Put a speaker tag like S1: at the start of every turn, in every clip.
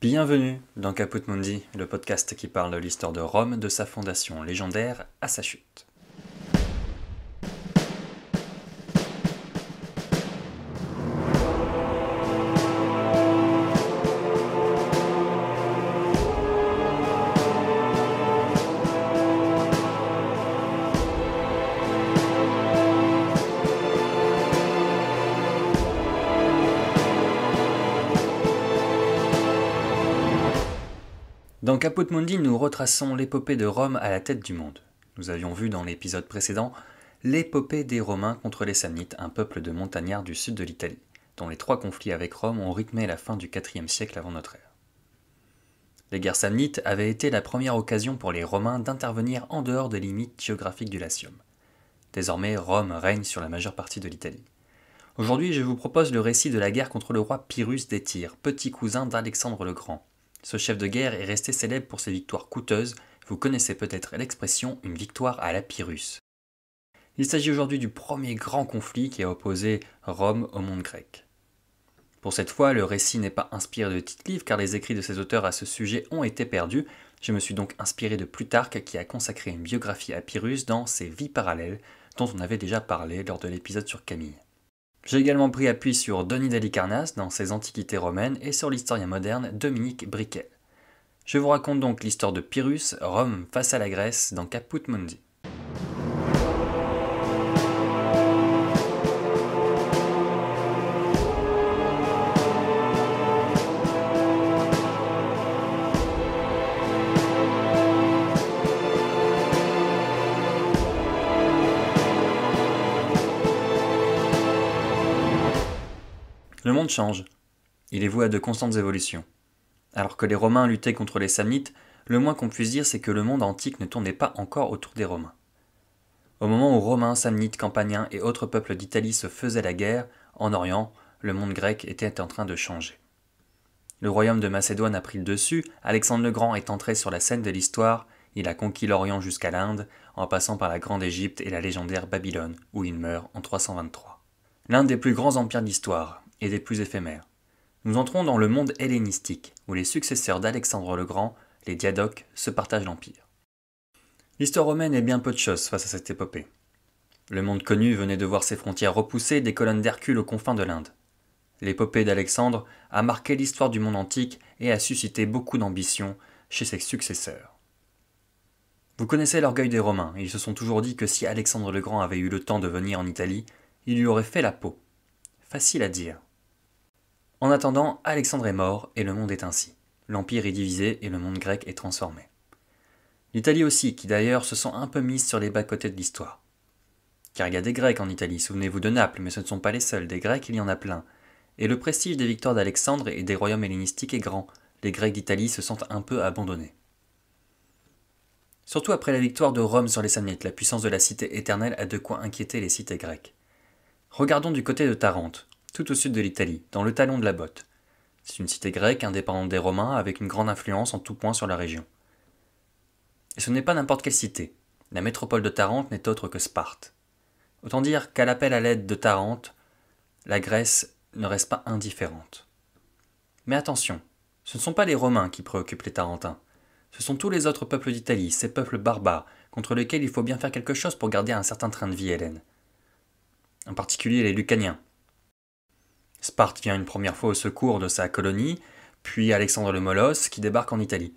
S1: Bienvenue dans Caput Mundi, le podcast qui parle de l'histoire de Rome, de sa fondation légendaire à sa chute. Dans Caput Mundi, nous retraçons l'épopée de Rome à la tête du monde. Nous avions vu dans l'épisode précédent l'épopée des Romains contre les Samnites, un peuple de montagnards du sud de l'Italie, dont les trois conflits avec Rome ont rythmé la fin du IVe siècle avant notre ère. Les guerres samnites avaient été la première occasion pour les Romains d'intervenir en dehors des limites géographiques du Latium. Désormais, Rome règne sur la majeure partie de l'Italie. Aujourd'hui, je vous propose le récit de la guerre contre le roi Pyrrhus des petit cousin d'Alexandre le Grand, ce chef de guerre est resté célèbre pour ses victoires coûteuses, vous connaissez peut-être l'expression une victoire à la Il s'agit aujourd'hui du premier grand conflit qui a opposé Rome au monde grec. Pour cette fois, le récit n'est pas inspiré de Tite-Livre car les écrits de ses auteurs à ce sujet ont été perdus. Je me suis donc inspiré de Plutarque qui a consacré une biographie à Pyrrhus dans ses Vies parallèles dont on avait déjà parlé lors de l'épisode sur Camille. J'ai également pris appui sur Denis d'Alicarnasse dans ses Antiquités romaines et sur l'historien moderne Dominique Briquet. Je vous raconte donc l'histoire de Pyrrhus, Rome face à la Grèce dans Caput Mundi. change. Il est voué à de constantes évolutions. Alors que les Romains luttaient contre les Samnites, le moins qu'on puisse dire c'est que le monde antique ne tournait pas encore autour des Romains. Au moment où Romains, Samnites, Campaniens et autres peuples d'Italie se faisaient la guerre, en Orient, le monde grec était en train de changer. Le royaume de Macédoine a pris le dessus, Alexandre le Grand est entré sur la scène de l'histoire, il a conquis l'Orient jusqu'à l'Inde, en passant par la Grande Égypte et la légendaire Babylone, où il meurt en 323. L'un des plus grands empires d'histoire, et des plus éphémères. Nous entrons dans le monde hellénistique, où les successeurs d'Alexandre le Grand, les Diadoques, se partagent l'empire. L'histoire romaine est bien peu de choses face à cette épopée. Le monde connu venait de voir ses frontières repoussées des colonnes d'Hercule aux confins de l'Inde. L'épopée d'Alexandre a marqué l'histoire du monde antique et a suscité beaucoup d'ambition chez ses successeurs. Vous connaissez l'orgueil des Romains, ils se sont toujours dit que si Alexandre le Grand avait eu le temps de venir en Italie, il lui aurait fait la peau. Facile à dire. En attendant, Alexandre est mort et le monde est ainsi. L'Empire est divisé et le monde grec est transformé. L'Italie aussi, qui d'ailleurs se sent un peu mise sur les bas-côtés de l'histoire. Car il y a des Grecs en Italie, souvenez-vous de Naples, mais ce ne sont pas les seuls, des Grecs il y en a plein. Et le prestige des victoires d'Alexandre et des royaumes hellénistiques est grand, les Grecs d'Italie se sentent un peu abandonnés. Surtout après la victoire de Rome sur les Samnites, la puissance de la cité éternelle a de quoi inquiéter les cités grecques. Regardons du côté de Tarente tout au sud de l'Italie, dans le talon de la botte. C'est une cité grecque indépendante des Romains avec une grande influence en tout point sur la région. Et ce n'est pas n'importe quelle cité. La métropole de Tarente n'est autre que Sparte. Autant dire qu'à l'appel à l'aide de Tarente, la Grèce ne reste pas indifférente. Mais attention, ce ne sont pas les Romains qui préoccupent les Tarentins. Ce sont tous les autres peuples d'Italie, ces peuples barbares, contre lesquels il faut bien faire quelque chose pour garder un certain train de vie, Hélène. En particulier les Lucaniens, Sparte vient une première fois au secours de sa colonie, puis Alexandre le Molosse qui débarque en Italie.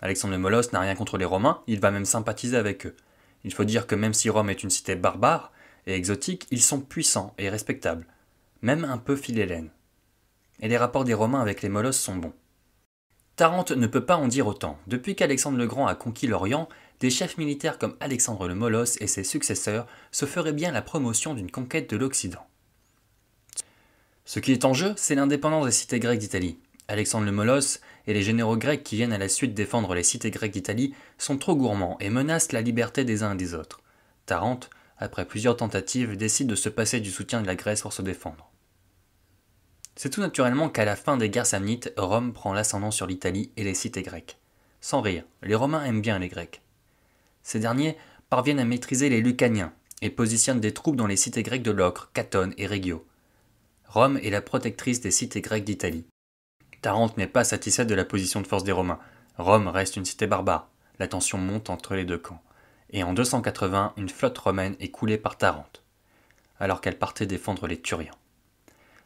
S1: Alexandre le Molosse n'a rien contre les Romains, il va même sympathiser avec eux. Il faut dire que même si Rome est une cité barbare et exotique, ils sont puissants et respectables, même un peu philhellènes. Et les rapports des Romains avec les Molosses sont bons. Tarente ne peut pas en dire autant. Depuis qu'Alexandre le Grand a conquis l'Orient, des chefs militaires comme Alexandre le Molosse et ses successeurs se feraient bien la promotion d'une conquête de l'Occident. Ce qui est en jeu, c'est l'indépendance des cités grecques d'Italie. Alexandre le Molos et les généraux grecs qui viennent à la suite défendre les cités grecques d'Italie sont trop gourmands et menacent la liberté des uns et des autres. Tarente, après plusieurs tentatives, décide de se passer du soutien de la Grèce pour se défendre. C'est tout naturellement qu'à la fin des guerres samnites, Rome prend l'ascendant sur l'Italie et les cités grecques. Sans rire, les Romains aiment bien les Grecs. Ces derniers parviennent à maîtriser les Lucaniens et positionnent des troupes dans les cités grecques de Locre, Catone et Regio. Rome est la protectrice des cités grecques d'Italie. Tarente n'est pas satisfaite de la position de force des Romains. Rome reste une cité barbare. La tension monte entre les deux camps. Et en 280, une flotte romaine est coulée par Tarente, alors qu'elle partait défendre les Turiens.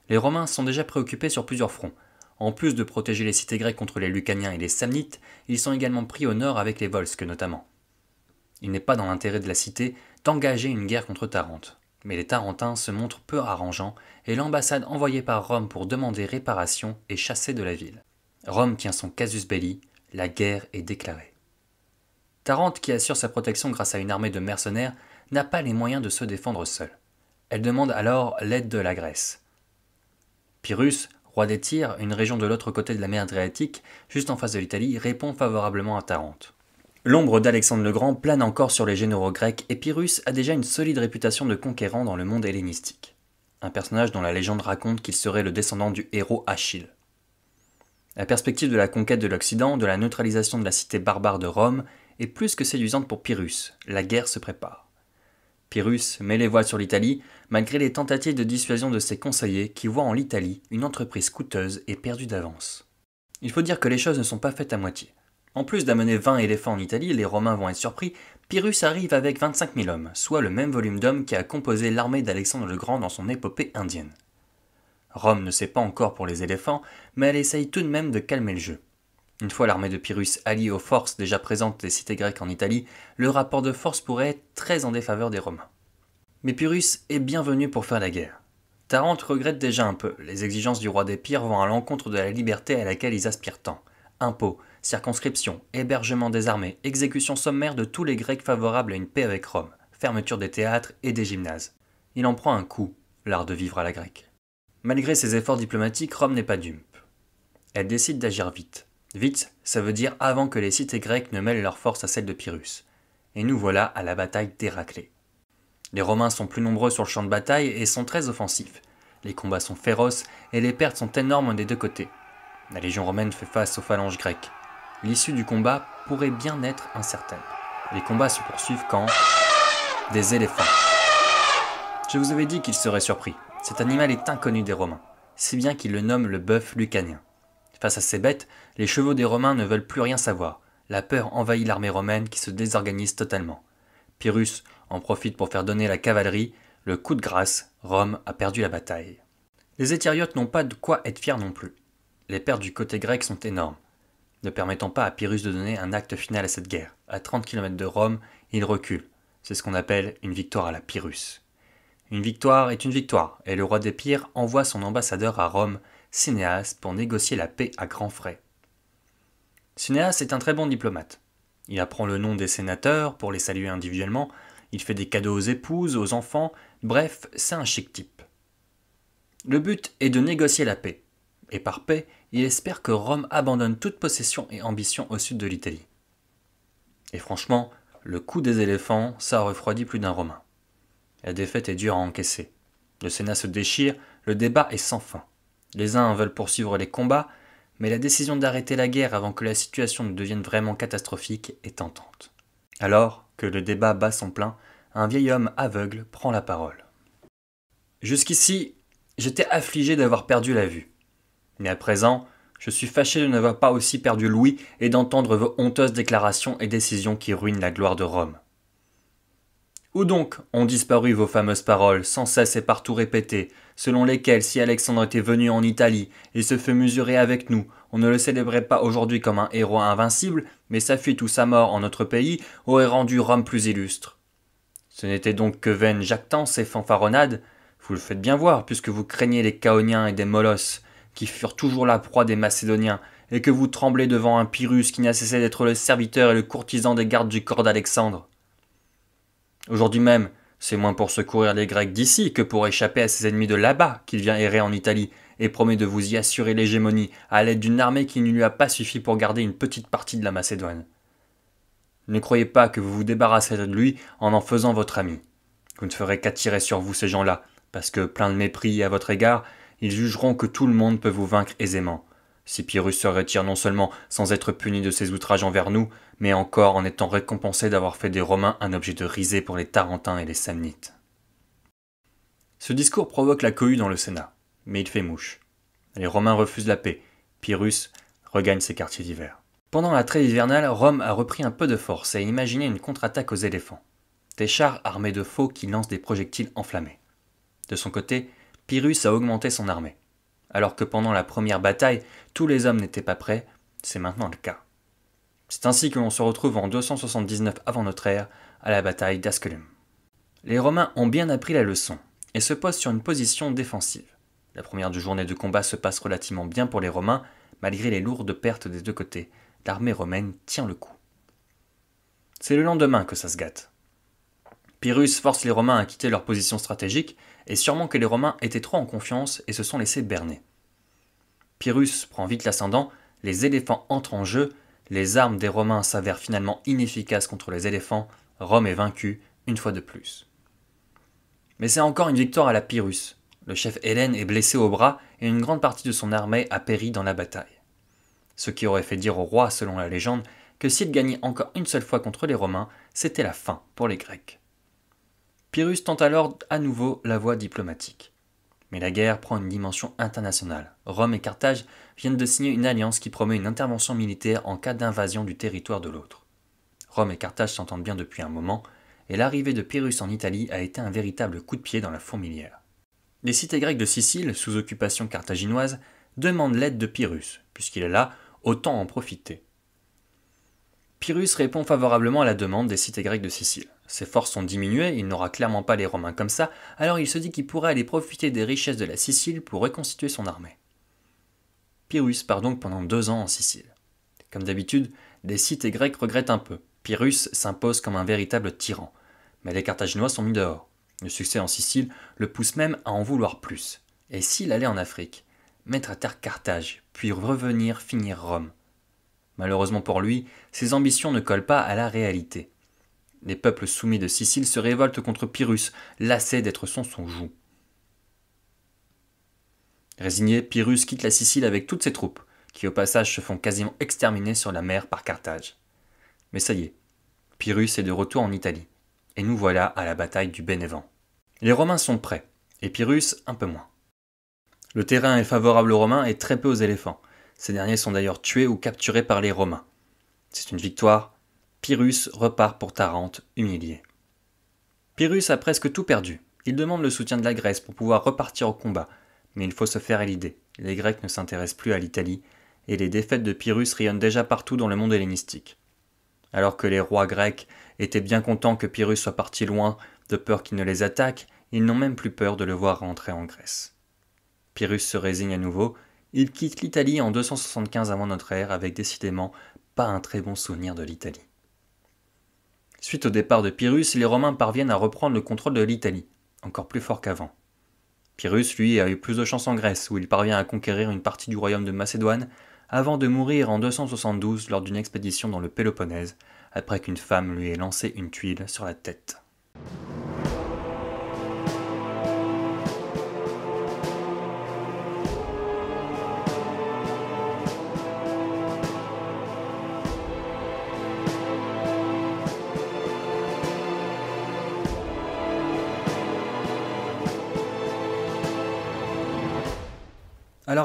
S1: Les Romains sont déjà préoccupés sur plusieurs fronts. En plus de protéger les cités grecques contre les Lucaniens et les Samnites, ils sont également pris au nord avec les Volsques notamment. Il n'est pas dans l'intérêt de la cité d'engager une guerre contre Tarente. Mais les Tarentins se montrent peu arrangeants et l'ambassade envoyée par Rome pour demander réparation est chassée de la ville. Rome tient son casus belli, la guerre est déclarée. Tarente, qui assure sa protection grâce à une armée de mercenaires, n'a pas les moyens de se défendre seule. Elle demande alors l'aide de la Grèce. Pyrrhus, roi des Tyrs, une région de l'autre côté de la mer Adriatique, juste en face de l'Italie, répond favorablement à Tarente. L'ombre d'Alexandre le Grand plane encore sur les généraux grecs et Pyrrhus a déjà une solide réputation de conquérant dans le monde hellénistique. Un personnage dont la légende raconte qu'il serait le descendant du héros Achille. La perspective de la conquête de l'Occident, de la neutralisation de la cité barbare de Rome, est plus que séduisante pour Pyrrhus. La guerre se prépare. Pyrrhus met les voiles sur l'Italie, malgré les tentatives de dissuasion de ses conseillers qui voient en l'Italie une entreprise coûteuse et perdue d'avance. Il faut dire que les choses ne sont pas faites à moitié. En plus d'amener 20 éléphants en Italie, les Romains vont être surpris, Pyrrhus arrive avec 25 000 hommes, soit le même volume d'hommes qui a composé l'armée d'Alexandre le Grand dans son épopée indienne. Rome ne sait pas encore pour les éléphants, mais elle essaye tout de même de calmer le jeu. Une fois l'armée de Pyrrhus alliée aux forces déjà présentes des cités grecques en Italie, le rapport de force pourrait être très en défaveur des Romains. Mais Pyrrhus est bienvenu pour faire la guerre. Tarente regrette déjà un peu, les exigences du roi des Pires vont à l'encontre de la liberté à laquelle ils aspirent tant. Impôts, Circonscription, hébergement des armées, exécution sommaire de tous les Grecs favorables à une paix avec Rome, fermeture des théâtres et des gymnases. Il en prend un coup, l'art de vivre à la grecque. Malgré ses efforts diplomatiques, Rome n'est pas dupe. Elle décide d'agir vite. Vite, ça veut dire avant que les cités grecques ne mêlent leurs forces à celles de Pyrrhus. Et nous voilà à la bataille d'Héraclée. Les Romains sont plus nombreux sur le champ de bataille et sont très offensifs. Les combats sont féroces et les pertes sont énormes des deux côtés. La légion romaine fait face aux phalanges grecques l'issue du combat pourrait bien être incertaine. Les combats se poursuivent quand des éléphants. Je vous avais dit qu'ils seraient surpris. Cet animal est inconnu des Romains, si bien qu'ils le nomment le bœuf lucanien. Face à ces bêtes, les chevaux des Romains ne veulent plus rien savoir. La peur envahit l'armée romaine qui se désorganise totalement. Pyrrhus en profite pour faire donner la cavalerie le coup de grâce, Rome a perdu la bataille. Les éthériotes n'ont pas de quoi être fiers non plus. Les pertes du côté grec sont énormes ne permettant pas à Pyrrhus de donner un acte final à cette guerre. À 30 km de Rome, il recule. C'est ce qu'on appelle une victoire à la Pyrrhus. Une victoire est une victoire, et le roi des envoie son ambassadeur à Rome, Cinéas, pour négocier la paix à grands frais. Cinéas est un très bon diplomate. Il apprend le nom des sénateurs pour les saluer individuellement, il fait des cadeaux aux épouses, aux enfants, bref, c'est un chic type. Le but est de négocier la paix, et par paix, il espère que Rome abandonne toute possession et ambition au sud de l'Italie. Et franchement, le coup des éléphants, ça refroidit plus d'un Romain. La défaite est dure à encaisser. Le Sénat se déchire, le débat est sans fin. Les uns veulent poursuivre les combats, mais la décision d'arrêter la guerre avant que la situation ne devienne vraiment catastrophique est tentante. Alors que le débat bat son plein, un vieil homme aveugle prend la parole. Jusqu'ici, j'étais affligé d'avoir perdu la vue. Mais à présent, je suis fâché de n'avoir pas aussi perdu Louis et d'entendre vos honteuses déclarations et décisions qui ruinent la gloire de Rome. Où donc ont disparu vos fameuses paroles, sans cesse et partout répétées, selon lesquelles si Alexandre était venu en Italie et se fait mesurer avec nous, on ne le célébrait pas aujourd'hui comme un héros invincible, mais sa fuite ou sa mort en notre pays aurait rendu Rome plus illustre. Ce n'était donc que vaines jactances et fanfaronnades, vous le faites bien voir, puisque vous craignez les Caoniens et des Molosses, qui furent toujours la proie des Macédoniens, et que vous tremblez devant un Pyrrhus qui n'a cessé d'être le serviteur et le courtisan des gardes du corps d'Alexandre. Aujourd'hui même, c'est moins pour secourir les Grecs d'ici que pour échapper à ses ennemis de là-bas qu'il vient errer en Italie et promet de vous y assurer l'hégémonie à l'aide d'une armée qui ne lui a pas suffi pour garder une petite partie de la Macédoine. Ne croyez pas que vous vous débarrasserez de lui en en faisant votre ami. Vous ne ferez qu'attirer sur vous ces gens-là, parce que, plein de mépris à votre égard, ils jugeront que tout le monde peut vous vaincre aisément. Si Pyrrhus se retire non seulement sans être puni de ses outrages envers nous, mais encore en étant récompensé d'avoir fait des Romains un objet de risée pour les Tarentins et les Samnites. Ce discours provoque la cohue dans le Sénat, mais il fait mouche. Les Romains refusent la paix, Pyrrhus regagne ses quartiers d'hiver. Pendant la trêve hivernale, Rome a repris un peu de force et a imaginé une contre-attaque aux éléphants. Des chars armés de faux qui lancent des projectiles enflammés. De son côté, Pyrrhus a augmenté son armée. Alors que pendant la première bataille, tous les hommes n'étaient pas prêts, c'est maintenant le cas. C'est ainsi que l'on se retrouve en 279 avant notre ère, à la bataille d'Asculum. Les Romains ont bien appris la leçon, et se posent sur une position défensive. La première journée de combat se passe relativement bien pour les Romains, malgré les lourdes pertes des deux côtés. L'armée romaine tient le coup. C'est le lendemain que ça se gâte. Pyrrhus force les Romains à quitter leur position stratégique et sûrement que les Romains étaient trop en confiance et se sont laissés berner. Pyrrhus prend vite l'ascendant, les éléphants entrent en jeu, les armes des Romains s'avèrent finalement inefficaces contre les éléphants, Rome est vaincue une fois de plus. Mais c'est encore une victoire à la Pyrrhus. Le chef Hélène est blessé au bras et une grande partie de son armée a péri dans la bataille. Ce qui aurait fait dire au roi, selon la légende, que s'il gagnait encore une seule fois contre les Romains, c'était la fin pour les Grecs. Pyrrhus tente alors à nouveau la voie diplomatique. Mais la guerre prend une dimension internationale. Rome et Carthage viennent de signer une alliance qui promet une intervention militaire en cas d'invasion du territoire de l'autre. Rome et Carthage s'entendent bien depuis un moment, et l'arrivée de Pyrrhus en Italie a été un véritable coup de pied dans la fourmilière. Les cités grecques de Sicile, sous occupation carthaginoise, demandent l'aide de Pyrrhus, puisqu'il est là, autant en profiter. Pyrrhus répond favorablement à la demande des cités grecques de Sicile. Ses forces sont diminuées, il n'aura clairement pas les Romains comme ça, alors il se dit qu'il pourrait aller profiter des richesses de la Sicile pour reconstituer son armée. Pyrrhus part donc pendant deux ans en Sicile. Comme d'habitude, les cités grecques regrettent un peu. Pyrrhus s'impose comme un véritable tyran. Mais les Carthaginois sont mis dehors. Le succès en Sicile le pousse même à en vouloir plus. Et s'il allait en Afrique Mettre à terre Carthage, puis revenir finir Rome Malheureusement pour lui, ses ambitions ne collent pas à la réalité. Les peuples soumis de Sicile se révoltent contre Pyrrhus, lassés d'être sans son joug. Résigné, Pyrrhus quitte la Sicile avec toutes ses troupes, qui au passage se font quasiment exterminer sur la mer par Carthage. Mais ça y est, Pyrrhus est de retour en Italie, et nous voilà à la bataille du Bénévent. Les Romains sont prêts, et Pyrrhus un peu moins. Le terrain est favorable aux Romains et très peu aux éléphants, ces derniers sont d'ailleurs tués ou capturés par les Romains. C'est une victoire. Pyrrhus repart pour Tarente, humilié. Pyrrhus a presque tout perdu. Il demande le soutien de la Grèce pour pouvoir repartir au combat, mais il faut se faire à l'idée. Les Grecs ne s'intéressent plus à l'Italie, et les défaites de Pyrrhus rayonnent déjà partout dans le monde hellénistique. Alors que les rois grecs étaient bien contents que Pyrrhus soit parti loin, de peur qu'il ne les attaque, ils n'ont même plus peur de le voir rentrer en Grèce. Pyrrhus se résigne à nouveau il quitte l'Italie en 275 avant notre ère avec décidément pas un très bon souvenir de l'Italie. Suite au départ de Pyrrhus, les Romains parviennent à reprendre le contrôle de l'Italie, encore plus fort qu'avant. Pyrrhus, lui, a eu plus de chance en Grèce, où il parvient à conquérir une partie du royaume de Macédoine, avant de mourir en 272 lors d'une expédition dans le Péloponnèse, après qu'une femme lui ait lancé une tuile sur la tête.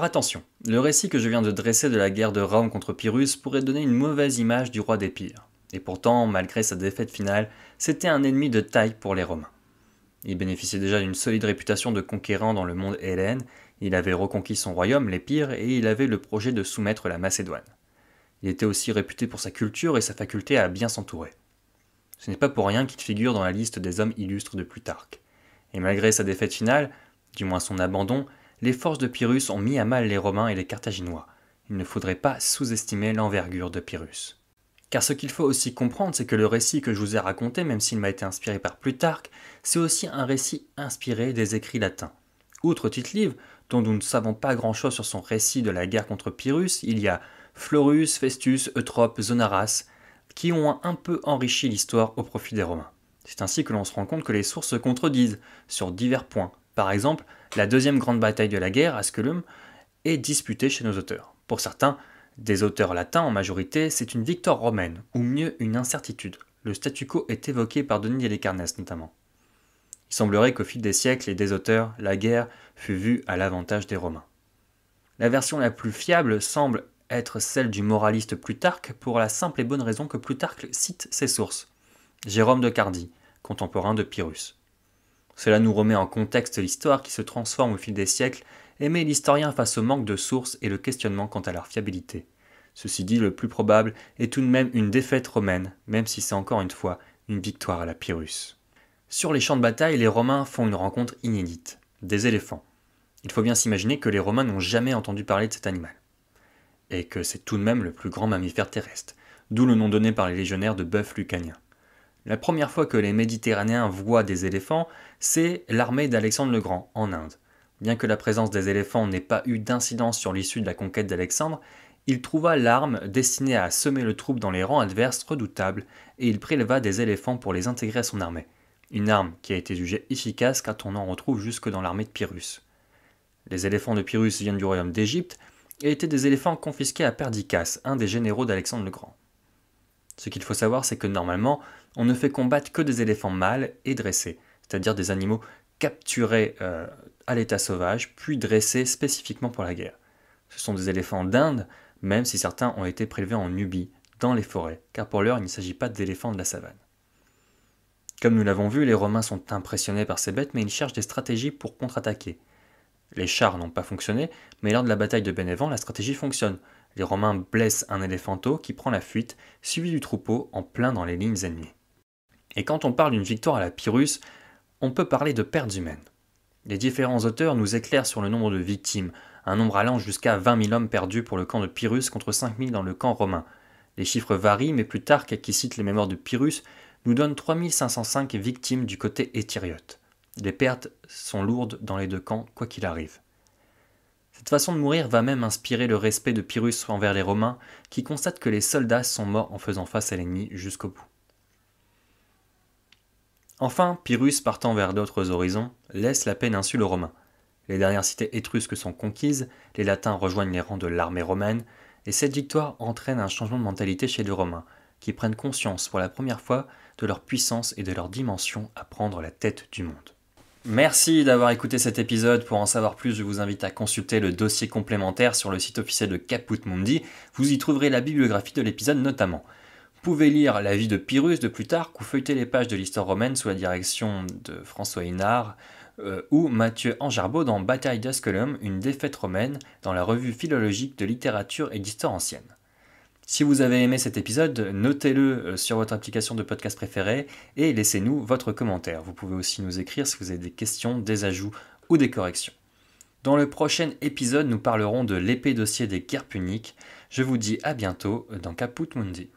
S1: attention, le récit que je viens de dresser de la guerre de Rome contre Pyrrhus pourrait donner une mauvaise image du roi des Et pourtant, malgré sa défaite finale, c'était un ennemi de taille pour les Romains. Il bénéficiait déjà d'une solide réputation de conquérant dans le monde hélène, il avait reconquis son royaume, l'Épire, et il avait le projet de soumettre la Macédoine. Il était aussi réputé pour sa culture et sa faculté à bien s'entourer. Ce n'est pas pour rien qu'il figure dans la liste des hommes illustres de Plutarque. Et malgré sa défaite finale, du moins son abandon, les forces de Pyrrhus ont mis à mal les Romains et les Carthaginois. Il ne faudrait pas sous-estimer l'envergure de Pyrrhus. Car ce qu'il faut aussi comprendre, c'est que le récit que je vous ai raconté, même s'il m'a été inspiré par Plutarque, c'est aussi un récit inspiré des écrits latins. Outre Tite livre, dont nous ne savons pas grand-chose sur son récit de la guerre contre Pyrrhus, il y a Florus, Festus, Eutrope, Zonaras, qui ont un peu enrichi l'histoire au profit des Romains. C'est ainsi que l'on se rend compte que les sources se contredisent sur divers points, par exemple, la deuxième grande bataille de la guerre, Asculum, est disputée chez nos auteurs. Pour certains, des auteurs latins en majorité, c'est une victoire romaine, ou mieux une incertitude. Le statu quo est évoqué par Denis Lécarnès notamment. Il semblerait qu'au fil des siècles et des auteurs, la guerre fut vue à l'avantage des Romains. La version la plus fiable semble être celle du moraliste Plutarque pour la simple et bonne raison que Plutarque cite ses sources. Jérôme de Cardi, contemporain de Pyrrhus. Cela nous remet en contexte l'histoire qui se transforme au fil des siècles et met l'historien face au manque de sources et le questionnement quant à leur fiabilité. Ceci dit, le plus probable est tout de même une défaite romaine, même si c'est encore une fois une victoire à la Pyrrhus. Sur les champs de bataille, les Romains font une rencontre inédite, des éléphants. Il faut bien s'imaginer que les Romains n'ont jamais entendu parler de cet animal, et que c'est tout de même le plus grand mammifère terrestre, d'où le nom donné par les légionnaires de bœuf lucanien. La première fois que les Méditerranéens voient des éléphants, c'est l'armée d'Alexandre le Grand, en Inde. Bien que la présence des éléphants n'ait pas eu d'incidence sur l'issue de la conquête d'Alexandre, il trouva l'arme destinée à semer le troupe dans les rangs adverses redoutables, et il préleva des éléphants pour les intégrer à son armée. Une arme qui a été jugée efficace quand on en retrouve jusque dans l'armée de Pyrrhus. Les éléphants de Pyrrhus viennent du royaume d'Égypte et étaient des éléphants confisqués à Perdiccas, un des généraux d'Alexandre le Grand. Ce qu'il faut savoir, c'est que normalement, on ne fait combattre que des éléphants mâles et dressés, c'est-à-dire des animaux capturés euh, à l'état sauvage, puis dressés spécifiquement pour la guerre. Ce sont des éléphants d'Inde, même si certains ont été prélevés en Nubie, dans les forêts, car pour l'heure il ne s'agit pas d'éléphants de la savane. Comme nous l'avons vu, les Romains sont impressionnés par ces bêtes, mais ils cherchent des stratégies pour contre-attaquer. Les chars n'ont pas fonctionné, mais lors de la bataille de Bénévent, la stratégie fonctionne. Les Romains blessent un éléphanteau qui prend la fuite, suivi du troupeau en plein dans les lignes ennemies. Et quand on parle d'une victoire à la Pyrrhus, on peut parler de pertes humaines. Les différents auteurs nous éclairent sur le nombre de victimes, un nombre allant jusqu'à 20 000 hommes perdus pour le camp de Pyrrhus contre 5 000 dans le camp romain. Les chiffres varient, mais Plutarque, qui cite les mémoires de Pyrrhus, nous donne 3505 victimes du côté éthyriote. Les pertes sont lourdes dans les deux camps, quoi qu'il arrive. Cette façon de mourir va même inspirer le respect de Pyrrhus envers les Romains, qui constatent que les soldats sont morts en faisant face à l'ennemi jusqu'au bout. Enfin, Pyrrhus partant vers d'autres horizons laisse la péninsule aux Romains. Les dernières cités étrusques sont conquises, les Latins rejoignent les rangs de l'armée romaine, et cette victoire entraîne un changement de mentalité chez les Romains, qui prennent conscience pour la première fois de leur puissance et de leur dimension à prendre la tête du monde. Merci d'avoir écouté cet épisode. Pour en savoir plus, je vous invite à consulter le dossier complémentaire sur le site officiel de Caput Mundi. Vous y trouverez la bibliographie de l'épisode notamment. Vous pouvez lire la vie de Pyrrhus de Plutarque ou feuilleter les pages de l'histoire romaine sous la direction de François Hénard euh, ou Mathieu Angerbeau dans Bataille d'Asculum, une défaite romaine, dans la revue philologique de littérature et d'histoire ancienne. Si vous avez aimé cet épisode, notez-le euh, sur votre application de podcast préférée et laissez-nous votre commentaire. Vous pouvez aussi nous écrire si vous avez des questions, des ajouts ou des corrections. Dans le prochain épisode, nous parlerons de l'épée dossier des guerres puniques. Je vous dis à bientôt dans Caput Mundi.